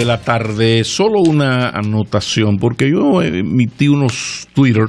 de la tarde. Solo una anotación, porque yo eh, emití unos Twitter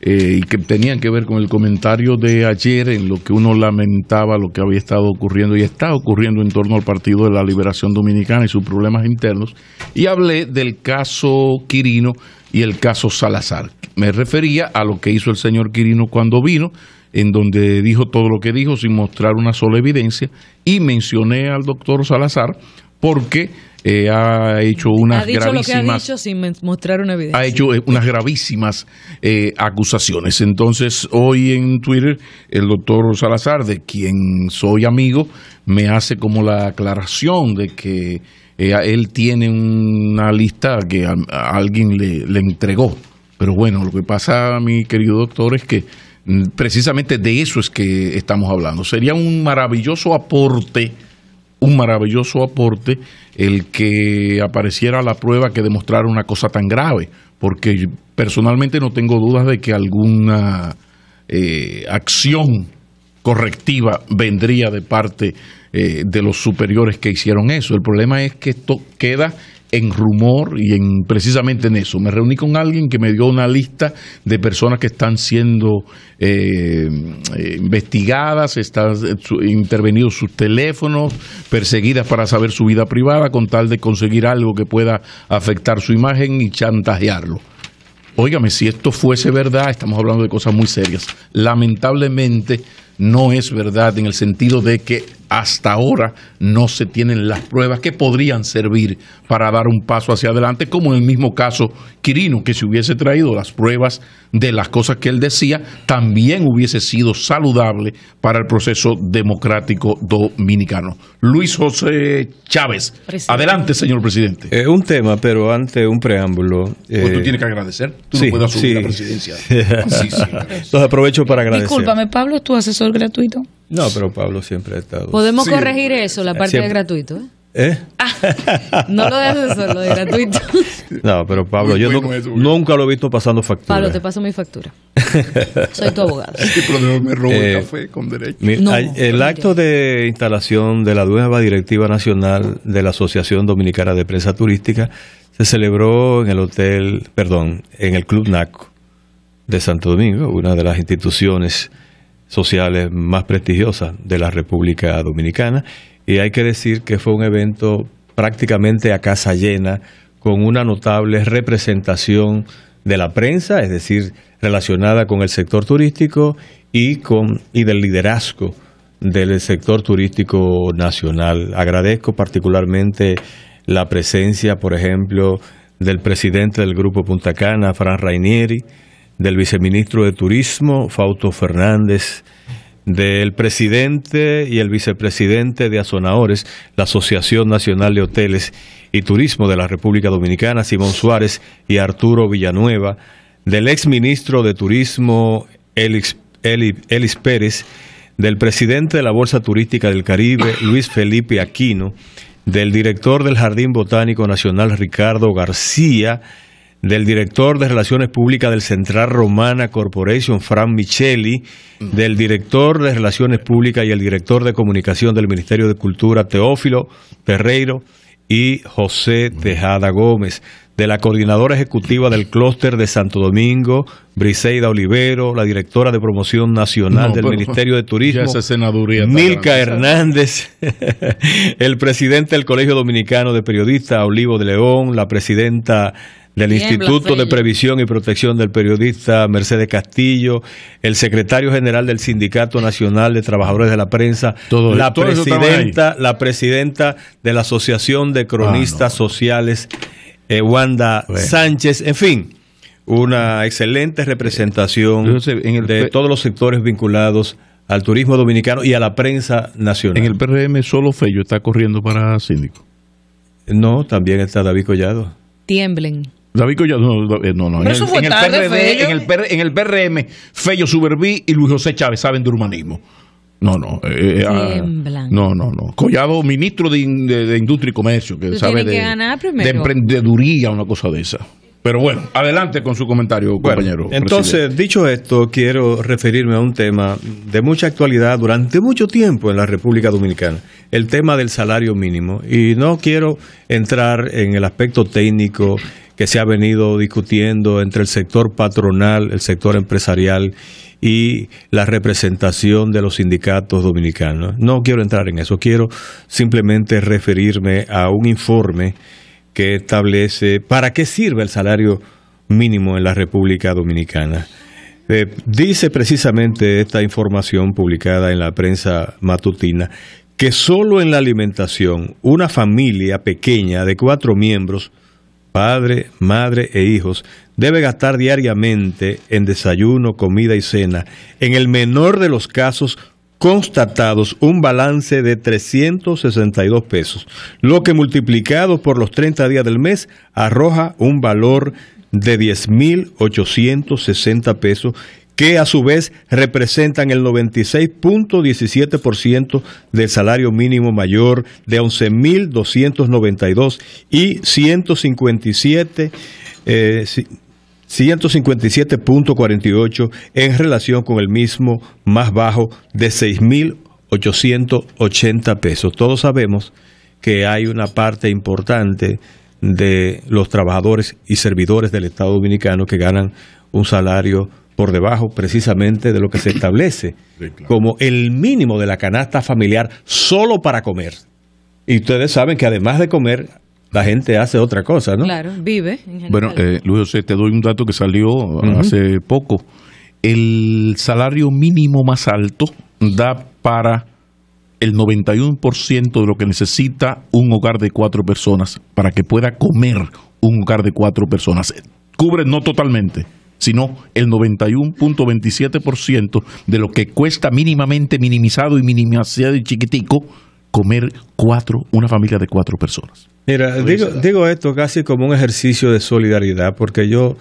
eh, que tenían que ver con el comentario de ayer en lo que uno lamentaba lo que había estado ocurriendo y está ocurriendo en torno al Partido de la Liberación Dominicana y sus problemas internos. Y hablé del caso Quirino y el caso Salazar. Me refería a lo que hizo el señor Quirino cuando vino en donde dijo todo lo que dijo sin mostrar una sola evidencia, y mencioné al doctor Salazar porque eh, ha hecho unas gravísimas. Lo que ha dicho sin mostrar una evidencia. Ha hecho eh, unas gravísimas eh, acusaciones. Entonces, hoy en Twitter, el doctor Salazar, de quien soy amigo, me hace como la aclaración de que él tiene una lista que alguien le, le entregó. Pero bueno, lo que pasa, mi querido doctor, es que mm, precisamente de eso es que estamos hablando. Sería un maravilloso aporte un maravilloso aporte el que apareciera la prueba que demostrara una cosa tan grave, porque personalmente no tengo dudas de que alguna eh, acción correctiva vendría de parte eh, de los superiores que hicieron eso. El problema es que esto queda en rumor y en precisamente en eso. Me reuní con alguien que me dio una lista de personas que están siendo eh, eh, investigadas, están eh, intervenidos sus teléfonos, perseguidas para saber su vida privada con tal de conseguir algo que pueda afectar su imagen y chantajearlo. Óigame, si esto fuese verdad, estamos hablando de cosas muy serias. Lamentablemente no es verdad en el sentido de que hasta ahora no se tienen las pruebas que podrían servir para dar un paso hacia adelante, como en el mismo caso Quirino, que si hubiese traído las pruebas de las cosas que él decía, también hubiese sido saludable para el proceso democrático dominicano. Luis José Chávez, adelante, señor presidente. Es eh, un tema, pero ante un preámbulo. Pues tú eh, tienes que agradecer, tú no puedes asumir la presidencia. Entonces aprovecho para agradecer. Discúlpame, Pablo, ¿es tu asesor gratuito? No, pero Pablo siempre ha estado. Podemos corregir eso, la parte de gratuito. ¿eh? ¿Eh? Ah, no lo dejes solo de gratuito. No, pero Pablo, yo nunca lo he visto pasando factura. Pablo, te paso mi factura. Soy tu abogado. me robo el eh, café con derecho. el acto de instalación de la nueva directiva nacional de la Asociación Dominicana de Prensa Turística se celebró en el hotel, perdón, en el Club NACO de Santo Domingo, una de las instituciones sociales más prestigiosas de la República Dominicana. Y hay que decir que fue un evento prácticamente a casa llena, con una notable representación de la prensa, es decir, relacionada con el sector turístico y, con, y del liderazgo del sector turístico nacional. Agradezco particularmente la presencia, por ejemplo, del presidente del Grupo Punta Cana, Fran Rainieri, del viceministro de Turismo, Fausto Fernández, del presidente y el vicepresidente de Azonadores, la Asociación Nacional de Hoteles y Turismo de la República Dominicana, Simón Suárez y Arturo Villanueva, del exministro de Turismo, Elis Pérez, del presidente de la Bolsa Turística del Caribe, Luis Felipe Aquino, del director del Jardín Botánico Nacional, Ricardo García, del director de Relaciones Públicas del Central Romana Corporation, Fran Micheli, del director de Relaciones Públicas y el director de Comunicación del Ministerio de Cultura, Teófilo Ferreiro y José Tejada Gómez, de la coordinadora ejecutiva del clúster de Santo Domingo, Briseida Olivero, la directora de promoción nacional del Ministerio de Turismo, Milka Hernández, el presidente del Colegio Dominicano de Periodistas, Olivo de León, la presidenta del Instituto de Previsión y Protección del Periodista Mercedes Castillo, el secretario general del Sindicato Nacional de Trabajadores de la Prensa, la presidenta, la presidenta de la Asociación de Cronistas ah, Sociales, eh, Wanda Sánchez, en fin una excelente representación de todos los sectores vinculados al turismo dominicano y a la prensa nacional. En el PRM solo Fello está corriendo para síndico. No, también está David Collado. Tiemblen. David Collado, no, no, eh, En el, PRM, Fello Suberví y Luis José Chávez saben de urbanismo. No, no. Eh, eh, ah, no, no, no. Collado, ministro de, Industria y Comercio, que sabe de, emprendeduría, una cosa de esa. Pero bueno, adelante con su comentario, compañero. Entonces, dicho esto, quiero referirme a un tema de mucha actualidad durante mucho tiempo en la República Dominicana, el tema del salario mínimo. Y no quiero entrar en el aspecto técnico, que se ha venido discutiendo entre el sector patronal, el sector empresarial y la representación de los sindicatos dominicanos. No quiero entrar en eso, quiero simplemente referirme a un informe que establece para qué sirve el salario mínimo en la República Dominicana. Eh, dice precisamente esta información publicada en la prensa matutina que solo en la alimentación una familia pequeña de cuatro miembros padre, madre e hijos, debe gastar diariamente en desayuno, comida y cena, en el menor de los casos constatados un balance de 362 pesos, lo que multiplicado por los 30 días del mes arroja un valor de 10.860 pesos que a su vez representan el 96.17% del salario mínimo mayor de 11.292 y 157.48 eh, en relación con el mismo más bajo de 6.880 pesos. Todos sabemos que hay una parte importante de los trabajadores y servidores del Estado Dominicano que ganan un salario por debajo precisamente de lo que se establece como el mínimo de la canasta familiar solo para comer. Y ustedes saben que además de comer, la gente hace otra cosa, ¿no? Claro, vive. bueno, eh, Luis José, te doy un dato que salió hace poco. El salario mínimo más alto da para el 91% de lo que necesita un hogar de cuatro personas para que pueda comer un hogar de cuatro personas. Cubre no totalmente, sino el 91.27% de lo que cuesta mínimamente minimizado y minimizado y chiquitico comer cuatro, una familia de cuatro personas. Mira, digo, digo, esto casi como un ejercicio de solidaridad, porque yo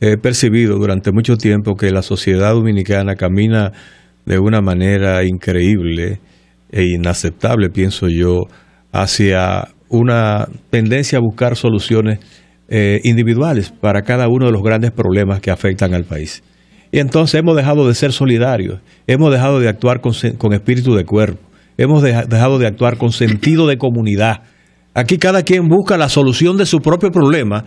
he percibido durante mucho tiempo que la sociedad dominicana camina de una manera increíble e inaceptable, pienso yo, hacia una tendencia a buscar soluciones eh, individuales para cada uno de los grandes problemas que afectan al país. Y entonces hemos dejado de ser solidarios, hemos dejado de actuar con, con espíritu de cuerpo, hemos dejado de actuar con sentido de comunidad. Aquí cada quien busca la solución de su propio problema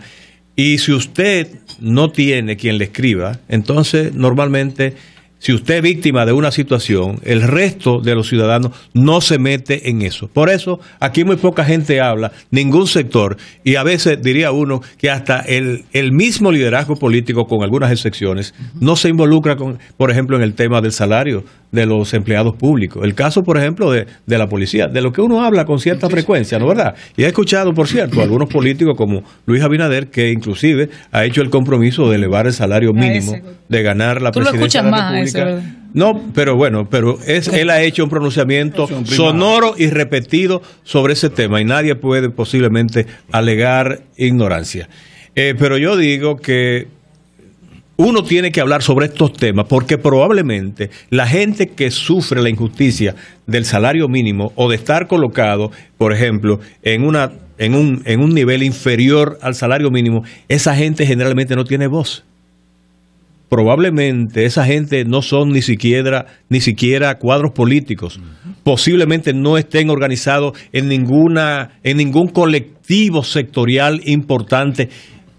y si usted no tiene quien le escriba, entonces normalmente si usted es víctima de una situación, el resto de los ciudadanos no se mete en eso. Por eso aquí muy poca gente habla, ningún sector, y a veces diría uno que hasta el, el mismo liderazgo político, con algunas excepciones, no se involucra, con, por ejemplo, en el tema del salario de los empleados públicos. El caso, por ejemplo, de, la policía, de lo que uno habla con cierta frecuencia, ¿no verdad? Y he escuchado, por cierto, algunos políticos como Luis Abinader, que inclusive ha hecho el compromiso de elevar el salario mínimo, de ganar la presidencia no, pero bueno, pero es, él ha hecho un pronunciamiento sonoro y repetido sobre ese tema y nadie puede posiblemente alegar ignorancia. Eh, pero yo digo que uno tiene que hablar sobre estos temas porque probablemente la gente que sufre la injusticia del salario mínimo o de estar colocado, por ejemplo, en una en un nivel inferior al salario mínimo, esa gente generalmente no tiene voz probablemente esa gente no son ni siquiera ni siquiera cuadros políticos. Posiblemente no estén organizados en ninguna en ningún colectivo sectorial importante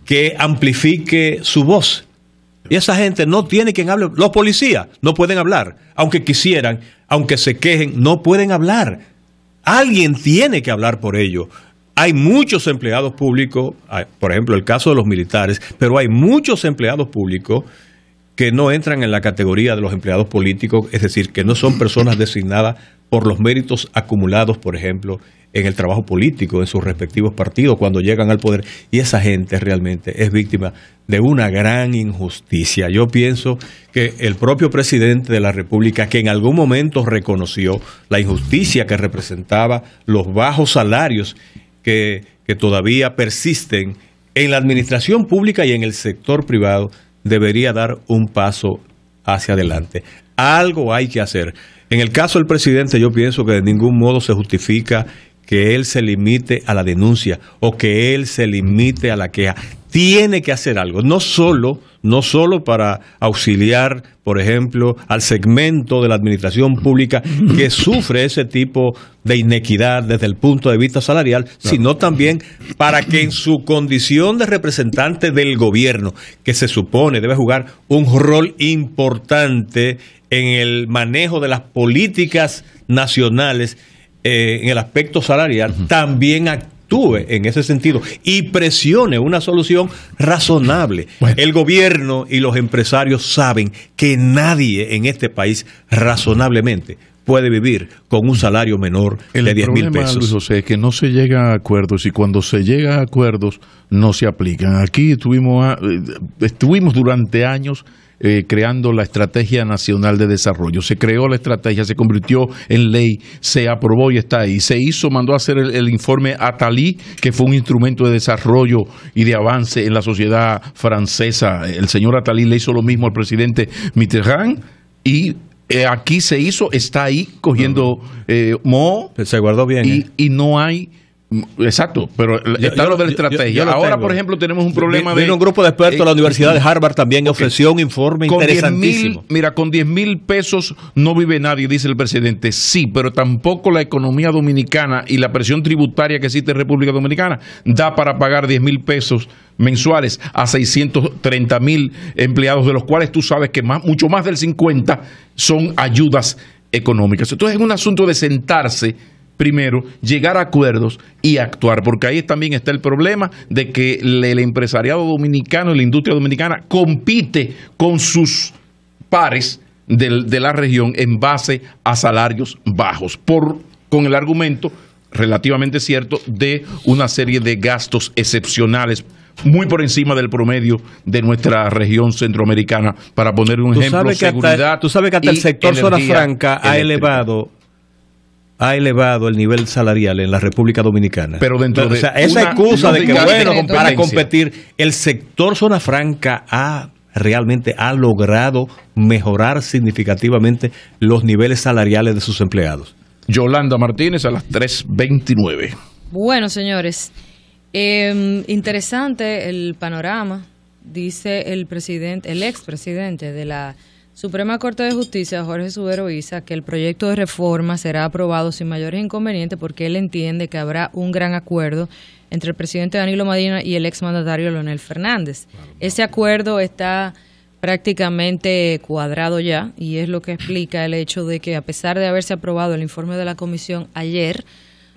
que amplifique su voz. Y esa gente no tiene quien hable. Los policías no pueden hablar, aunque quisieran, aunque se quejen, no pueden hablar. Alguien tiene que hablar por ellos hay muchos empleados públicos, por ejemplo el caso de los militares, pero hay muchos empleados públicos que no entran en la categoría de los empleados políticos, es decir, que no son personas designadas por los méritos acumulados, por ejemplo, en el trabajo político, en sus respectivos partidos, cuando llegan al poder. Y esa gente realmente es víctima de una gran injusticia. Yo pienso que el propio presidente de la República, que en algún momento reconoció la injusticia que representaba los bajos salarios que, que todavía persisten en la administración pública y en el sector privado, debería dar un paso hacia adelante. Algo hay que hacer. En el caso del presidente, yo pienso que de ningún modo se justifica que él se limite a la denuncia o que él se limite a la queja. Tiene que hacer algo, no solo, no solo para auxiliar, por ejemplo, al segmento de la administración pública que sufre ese tipo de inequidad desde el punto de vista salarial, sino también para que en su condición de representante del gobierno, que se supone debe jugar un rol importante en el manejo de las políticas nacionales eh, en el aspecto salarial también actúe en ese sentido y presione una solución razonable. El gobierno y los empresarios saben que nadie en este país razonablemente puede vivir con un salario menor de 10 mil pesos. Luis José, que no se llega a acuerdos y cuando se llega a acuerdos no se aplican. Aquí ah, eh, estuvimos durante años eh, creando la Estrategia Nacional de Desarrollo. Se creó la estrategia, se convirtió en ley, se aprobó y está ahí. Se hizo, mandó a hacer el, informe Atalí, que fue un instrumento de desarrollo y de avance en la sociedad francesa. El señor Atalí le hizo lo mismo al presidente Mitterrand y eh, aquí se hizo, está ahí cogiendo eh, mo. Se guardó bien. y no hay Exacto, pero está de la estrategia. Ahora, por ejemplo, tenemos un problema de. Vino un grupo de expertos de la eh, Universidad de eh, Harvard también ofreció un informe interesantísimo. mira, con 10 mil pesos no vive nadie, dice el presidente. Sí, pero tampoco la economía dominicana y la presión tributaria que existe en República Dominicana da para pagar 10 mil pesos mensuales a 630 mil empleados, de los cuales tú sabes que mucho más del 50 son ayudas económicas. Entonces, es un asunto de sentarse primero, llegar a acuerdos y actuar, porque ahí también está el problema de que el empresariado dominicano, y la industria dominicana, compite con sus pares de, la región en base a salarios bajos, por, con el argumento relativamente cierto de una serie de gastos excepcionales muy por encima del promedio de nuestra región centroamericana. Para poner un ejemplo, que seguridad. tú sabes que hasta el sector zona franca ha elevado ha elevado el nivel salarial en la República Dominicana. Pero dentro de esa excusa de que bueno, para competir, el sector zona franca ha realmente ha logrado mejorar significativamente los niveles salariales de sus empleados. Yolanda Martínez a las 3.29. Bueno, señores, em, interesante el panorama, dice el presidente, el expresidente de la Suprema Corte de Justicia, Jorge Subero Isa, que el proyecto de reforma será aprobado sin mayores inconvenientes porque él entiende que habrá un gran acuerdo entre el presidente Danilo Medina y el exmandatario Leonel Fernández. Ese acuerdo está prácticamente cuadrado ya y es lo que explica el hecho de que a pesar de haberse aprobado el informe de la comisión ayer,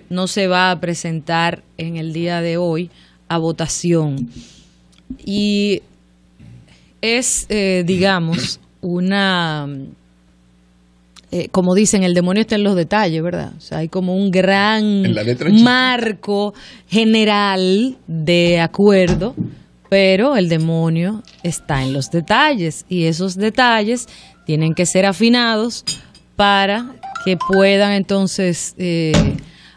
no se va a presentar en el día de hoy a votación. Y es, eh, digamos, una, eh, como dicen, el demonio está en los detalles, ¿verdad? O sea, hay como un gran marco general de acuerdo, pero el demonio está en los detalles y esos detalles tienen que ser afinados para que puedan entonces eh,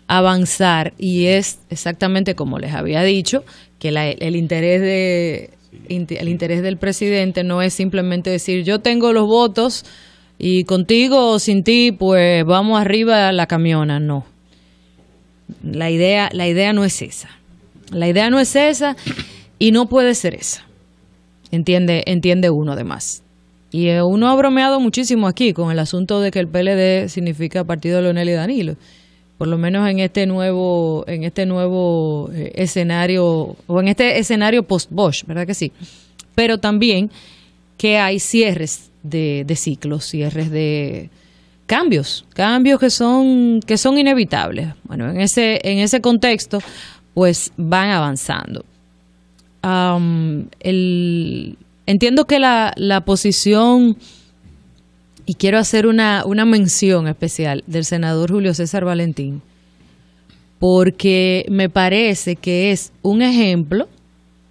avanzar y es exactamente como les había dicho que el interés de el interés del presidente no es simplemente decir yo tengo los votos y contigo o sin ti pues vamos arriba a la camiona, no. La idea, la idea no es esa. La idea no es esa y no puede ser esa. Entiende, entiende uno además. Y eh, uno ha bromeado muchísimo aquí con el asunto de que el PLD significa Partido de Leonel y Danilo por lo menos en este nuevo, en este nuevo eh, escenario, o en este escenario post-Bosch, ¿verdad que sí? Pero también que hay cierres de, de ciclos, cierres de cambios, cambios que son, que son inevitables. Bueno, en ese, en ese contexto, pues van avanzando. entiendo que la, la posición y quiero hacer una, mención especial del senador Julio César Valentín, porque me parece que es un ejemplo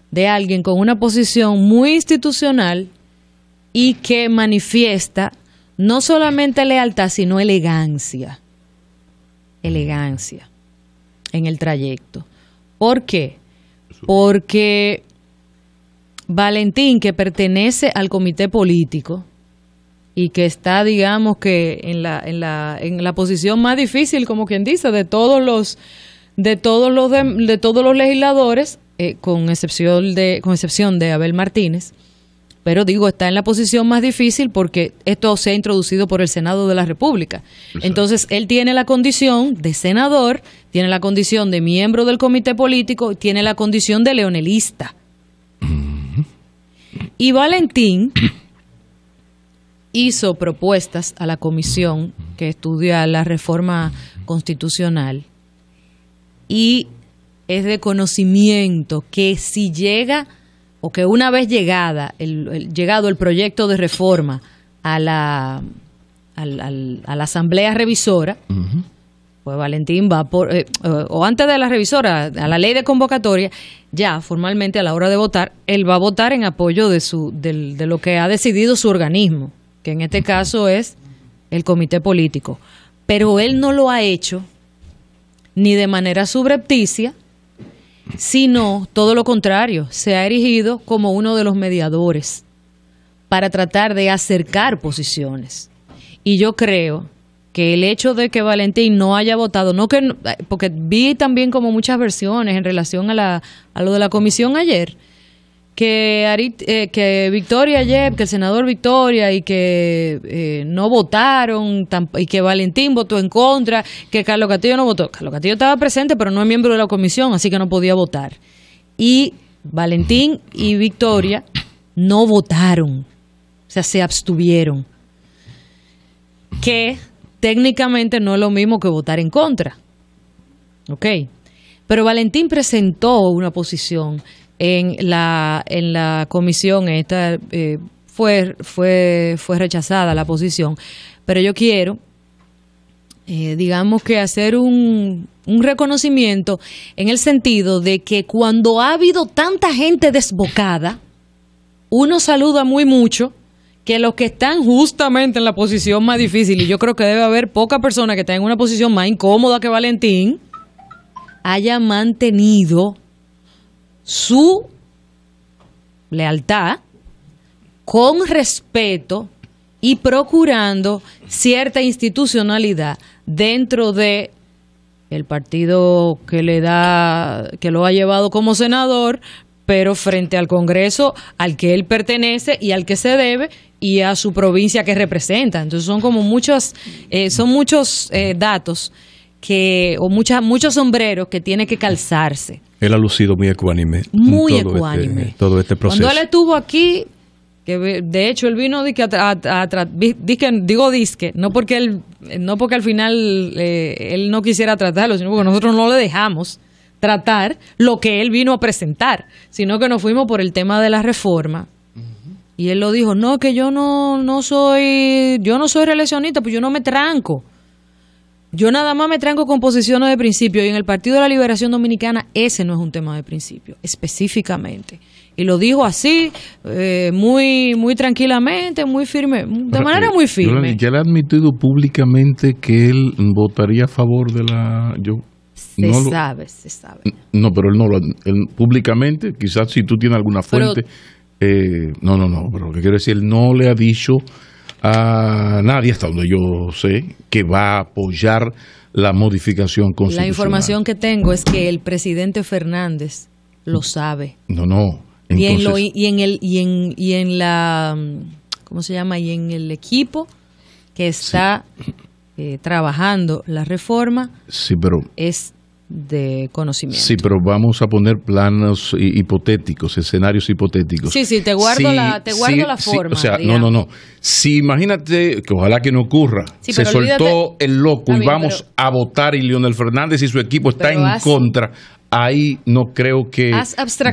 de alguien con una posición muy institucional y que manifiesta no solamente lealtad, sino elegancia. Elegancia en el trayecto. ¿Por qué? Porque Valentín, que pertenece al comité político, y que está, digamos, que en la, en la, en la posición más difícil, como quien dice, de todos los de todos los de, todos los legisladores, eh, con excepción de con excepción de Abel Martínez. Pero digo, está en la posición más difícil porque esto se ha introducido por el Senado de la República. Entonces, él tiene la condición de senador, tiene la condición de miembro del comité político, tiene la condición de leonelista. Y Valentín hizo propuestas a la comisión que estudia la reforma constitucional y es de conocimiento que si llega o que una vez llegada el, llegado el proyecto de reforma a la, a la asamblea revisora pues Valentín va por eh, o antes de la revisora a la ley de convocatoria ya formalmente a la hora de votar él va a votar en apoyo de su de lo que ha decidido su organismo que en este caso es el comité político. Pero él no lo ha hecho ni de manera subrepticia, sino todo lo contrario, se ha erigido como uno de los mediadores para tratar de acercar posiciones. Y yo creo que el hecho de que Valentín no haya votado, no que eh, porque vi también como muchas versiones en relación a, la, a lo de la comisión ayer, eh, que, Victoria Yep, que el senador Victoria y que eh, no votaron y que Valentín votó en contra, que Carlos Castillo no votó. Carlos Castillo estaba presente, pero no es miembro de la comisión, así que no podía votar. Y Valentín y Victoria no votaron, o sea, se abstuvieron. Que técnicamente no es lo mismo que votar en contra. ¿Ok? Pero Valentín presentó una posición en la, en la comisión, esta eh, fue, fue, fue rechazada la posición. Pero yo quiero, eh, digamos que hacer un, un reconocimiento en el sentido de que cuando ha habido tanta gente desbocada, uno saluda muy mucho que los que están justamente en la posición más difícil, y yo creo que debe haber poca persona que está en una posición más incómoda que Valentín, haya mantenido su lealtad con respeto y procurando cierta institucionalidad dentro de el partido que le da que lo ha llevado como senador, pero frente al Congreso al que él pertenece y al que se debe y a su provincia que representa. Entonces son como muchos eh, son muchos eh, datos que, o mucha, muchos sombreros que tiene que calzarse. Él ha lucido muy ecuánime. Muy todo este, ecuánime. Este, todo este proceso. Cuando él estuvo aquí, que de hecho él vino a, a, digo disque, no porque él, no porque al final eh, él no quisiera tratarlo, sino porque nosotros no le dejamos tratar lo que él vino a presentar, sino que nos fuimos por el tema de la reforma. Y él lo dijo, no, que yo no, no soy, yo no soy reeleccionista pues yo no me tranco. Yo nada más me tranco con posiciones de principio y en el Partido de la Liberación Dominicana ese no es un tema de principio, específicamente. Y lo dijo así, eh, muy muy tranquilamente, muy firme, de manera eh, muy firme. ya le ha admitido públicamente que él votaría a favor de la... Yo, se sabe, se sabe. No, pero él no lo él, públicamente, quizás si tú tienes alguna fuente. Eh, no, no, no, pero lo que quiero decir, él no le ha dicho a nadie, hasta donde yo sé, que va a apoyar la modificación constitucional. La información que tengo es que el presidente Fernández lo sabe. No, no. y, en el, en, la, ¿cómo se llama? Y en el equipo que está eh, trabajando la reforma. Sí, pero... Es de conocimiento. Sí, pero vamos a poner planos hipotéticos, escenarios hipotéticos. Sí, sí, te guardo la, forma. o sea, no, no, no. Si imagínate, que ojalá que no ocurra, se soltó el loco y vamos a votar y Leonel Fernández y su equipo está en contra, ahí no creo que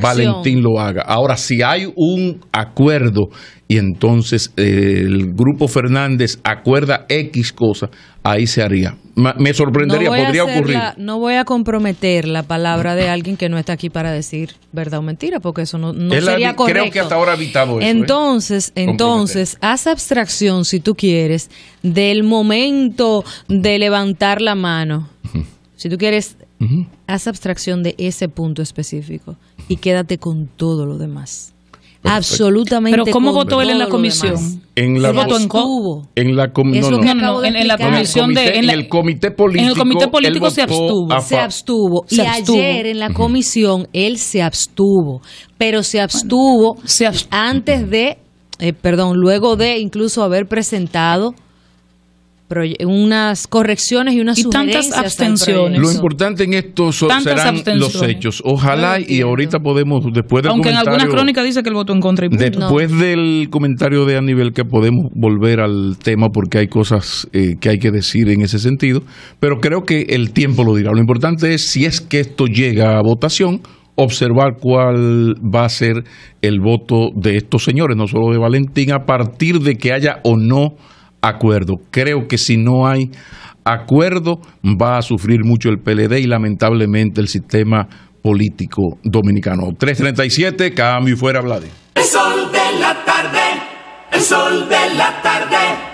Valentín lo haga. Ahora, si hay un acuerdo y entonces eh, el grupo Fernández acuerda X cosa, ahí se haría. Me sorprendería, podría ocurrir. no voy a comprometer la palabra de alguien que no está aquí para decir verdad o mentira, porque eso no, sería correcto. Creo que hasta ahora ha evitado eso. ¿eh? Entonces, entonces, haz abstracción, si tú quieres, del momento de levantar la mano. Si tú quieres haz abstracción de ese punto específico y quédate con todo lo demás. Absolutamente. Pero ¿cómo votó él en la comisión? En la en la comisión. en, la comisión de en, el comité político. En el comité político se abstuvo. se abstuvo. y ayer en la comisión él se abstuvo, pero se abstuvo, antes de eh, perdón, luego de incluso haber presentado unas correcciones y unas y tantas abstenciones. Lo importante en esto serán los hechos. Ojalá y ahorita podemos después del aunque en algunas crónicas dice que el voto en contra. Y después del comentario de Aníbal que podemos volver al tema porque hay cosas eh, que hay que decir en ese sentido, pero creo que el tiempo lo dirá. Lo importante es si es que esto llega a votación observar cuál va a ser el voto de estos señores, no solo de Valentín, a partir de que haya o no acuerdo. Creo que si no hay acuerdo va a sufrir mucho el PLD y lamentablemente el sistema político dominicano. 337, cambio y fuera, Vladi. El sol de la tarde, el sol de la tarde.